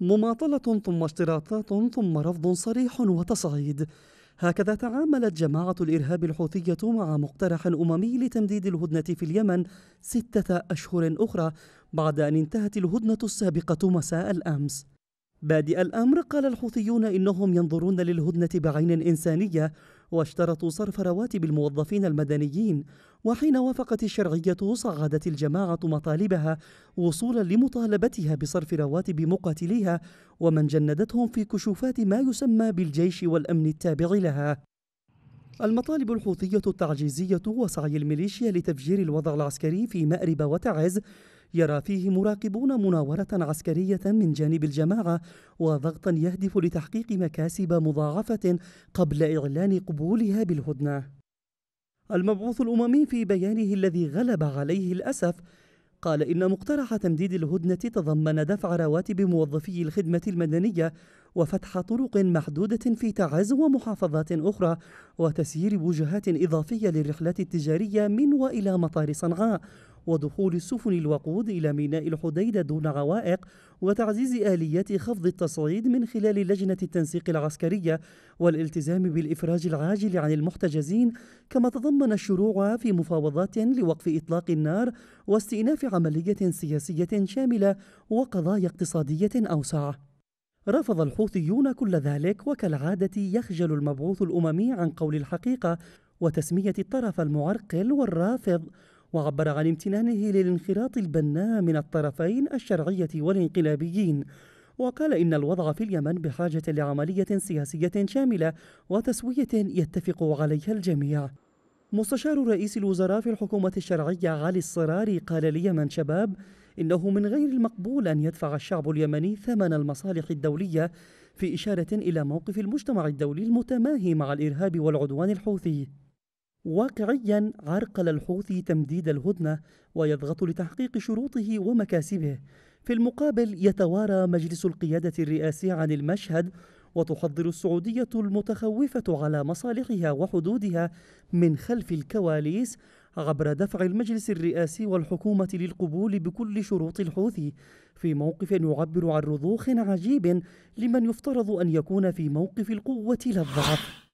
مماطلة ثم اشتراطات ثم رفض صريح وتصعيد هكذا تعاملت جماعة الإرهاب الحوثية مع مقترح أممي لتمديد الهدنة في اليمن ستة أشهر أخرى بعد أن انتهت الهدنة السابقة مساء الأمس بادئ الأمر قال الحوثيون إنهم ينظرون للهدنة بعين إنسانية واشترطوا صرف رواتب الموظفين المدنيين وحين وافقت الشرعية صعدت الجماعة مطالبها وصولا لمطالبتها بصرف رواتب مقاتليها ومن جندتهم في كشوفات ما يسمى بالجيش والأمن التابع لها المطالب الحوثية التعجيزية وسعي الميليشيا لتفجير الوضع العسكري في مأرب وتعز يرى فيه مراقبون مناورة عسكرية من جانب الجماعة وضغطا يهدف لتحقيق مكاسب مضاعفة قبل إعلان قبولها بالهدنة. المبعوث الأممي في بيانه الذي غلب عليه الأسف قال إن مقترح تمديد الهدنة تضمن دفع رواتب موظفي الخدمة المدنية وفتح طرق محدودة في تعز ومحافظات أخرى وتسيير وجهات إضافية للرحلات التجارية من وإلى مطار صنعاء ودخول السفن الوقود إلى ميناء الحديدة دون عوائق وتعزيز آليات خفض التصعيد من خلال لجنة التنسيق العسكرية والالتزام بالإفراج العاجل عن المحتجزين كما تضمن الشروع في مفاوضات لوقف إطلاق النار واستئناف عملية سياسية شاملة وقضايا اقتصادية أوسع رفض الحوثيون كل ذلك وكالعادة يخجل المبعوث الأممي عن قول الحقيقة وتسمية الطرف المعرقل والرافض وعبر عن امتنانه للانخراط البناء من الطرفين الشرعية والانقلابيين وقال إن الوضع في اليمن بحاجة لعملية سياسية شاملة وتسوية يتفق عليها الجميع مستشار رئيس الوزراء في الحكومة الشرعية علي الصراري قال ليمن شباب إنه من غير المقبول أن يدفع الشعب اليمني ثمن المصالح الدولية في إشارة إلى موقف المجتمع الدولي المتماهي مع الإرهاب والعدوان الحوثي واقعيا عرقل الحوثي تمديد الهدنة ويضغط لتحقيق شروطه ومكاسبه في المقابل يتوارى مجلس القيادة الرئاسي عن المشهد وتحضر السعودية المتخوفة على مصالحها وحدودها من خلف الكواليس عبر دفع المجلس الرئاسي والحكومة للقبول بكل شروط الحوثي في موقف يعبر عن رضوخ عجيب لمن يفترض أن يكون في موقف القوة لا الضعف